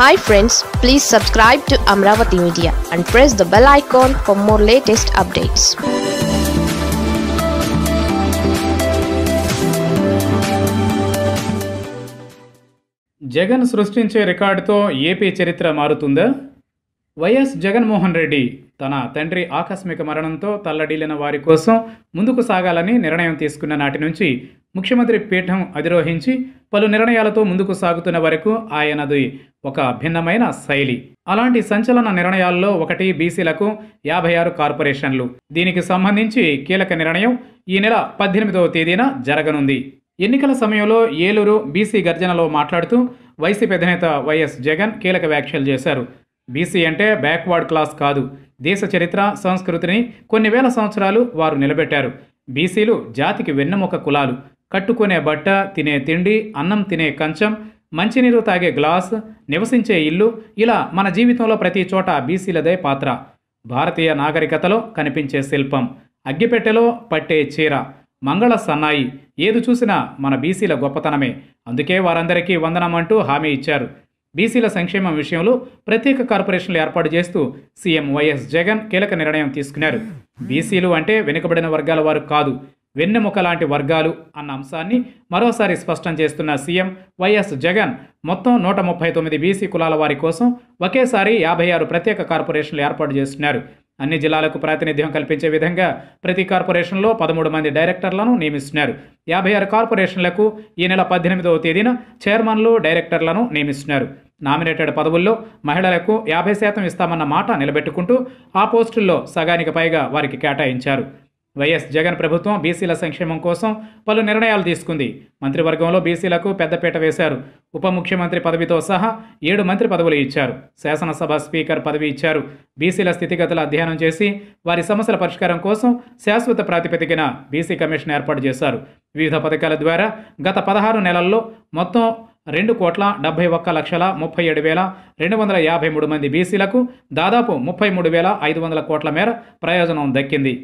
hi friends please subscribe to Amaravati media and press the bell icon for more latest updates Jagan సృష్టించే రికార్డుతో AP చరిత్ర మారుతుందా YS Jaganmohan Reddy తన తండ్రి ఆకస్మిక మరణంతో తల్లడీలిన వారి కోసం ముందుకు సాగాలని నిర్ణయం తీసుకున్న నాటి నుంచి ముఖ్యమంత్రి పీఠం అధిరోహించి పలు నిర్ణయాలతో ముందుకు సాగుతున్న వరకు ఆయనది ఒక భిన్నమైన శైలి అలాంటి సంచలన నిర్ణయాల్లో ఒకటి బీసీలకు యాభై ఆరు కార్పొరేషన్లు దీనికి సంబంధించి కీలక నిర్ణయం ఈ నెల పద్దెనిమిదవ తేదీన జరగనుంది ఎన్నికల సమయంలో ఏలూరు బీసీ గర్జనలో మాట్లాడుతూ వైసీపీ అధినేత వైఎస్ జగన్ కీలక వ్యాఖ్యలు చేశారు బీసీ అంటే బ్యాక్వర్డ్ క్లాస్ కాదు దేశ చరిత్ర సంస్కృతిని కొన్ని వేల సంవత్సరాలు వారు నిలబెట్టారు బీసీలు జాతికి వెన్నెముక కులాలు కట్టుకునే బట్ట తినే తిండి అన్నం తినే కంచం మంచినీరు తాగే గ్లాస్ నివసించే ఇల్లు ఇలా మన జీవితంలో ప్రతి చోట బీసీలదే పాత్ర భారతీయ నాగరికతలో కనిపించే శిల్పం అగ్గిపెట్టెలో పట్టే చీర మంగళ సన్నాయి ఏది చూసినా మన బీసీల గొప్పతనమే అందుకే వారందరికీ వందనం అంటూ హామీ ఇచ్చారు బీసీల సంక్షేమం విషయంలో ప్రత్యేక కార్పొరేషన్లు ఏర్పాటు చేస్తూ సీఎం వైఎస్ జగన్ కీలక నిర్ణయం తీసుకున్నారు బీసీలు అంటే వెనుకబడిన వర్గాల వారు కాదు వెన్నెముక లాంటి వర్గాలు అన్న అంశాన్ని మరోసారి స్పష్టం చేస్తున్న సీఎం వైఎస్ జగన్ మొత్తం నూట ముప్పై తొమ్మిది బీసీ కులాల వారి కోసం ఒకేసారి యాభై ఆరు ప్రత్యేక కార్పొరేషన్లు ఏర్పాటు చేస్తున్నారు అన్ని జిల్లాలకు ప్రాతినిధ్యం కల్పించే విధంగా ప్రతి కార్పొరేషన్లో పదమూడు మంది డైరెక్టర్లను నియమిస్తున్నారు యాభై ఆరు కార్పొరేషన్లకు ఈ నెల పద్దెనిమిదవ తేదీన చైర్మన్లు డైరెక్టర్లను నియమిస్తున్నారు నామినేటెడ్ పదవుల్లో మహిళలకు యాభై శాతం ఇస్తామన్న మాట నిలబెట్టుకుంటూ ఆ పోస్టుల్లో సగానికి పైగా వారికి కేటాయించారు వైఎస్ జగన్ ప్రభుత్వం బీసీల సంక్షేమం కోసం పలు నిర్ణయాలు తీసుకుంది మంత్రివర్గంలో బీసీలకు పెద్దపీట వేశారు ఉప ముఖ్యమంత్రి పదవితో సహా ఏడు మంత్రి పదవులు ఇచ్చారు శాసనసభ స్పీకర్ పదవి ఇచ్చారు బీసీల స్థితిగతుల అధ్యయనం చేసి వారి సమస్యల పరిష్కారం కోసం శాశ్వత ప్రాతిపదికన బీసీ కమిషన్ ఏర్పాటు చేశారు వివిధ పథకాల ద్వారా గత పదహారు నెలల్లో మొత్తం రెండు కోట్ల డెబ్బై ఒక్క లక్షల ముప్పై ఏడు వేల రెండు వందల యాభై మూడు మంది బీసీలకు దాదాపు ముప్పై మూడు వేల ఐదు వందల కోట్ల మేర ప్రయోజనం దక్కింది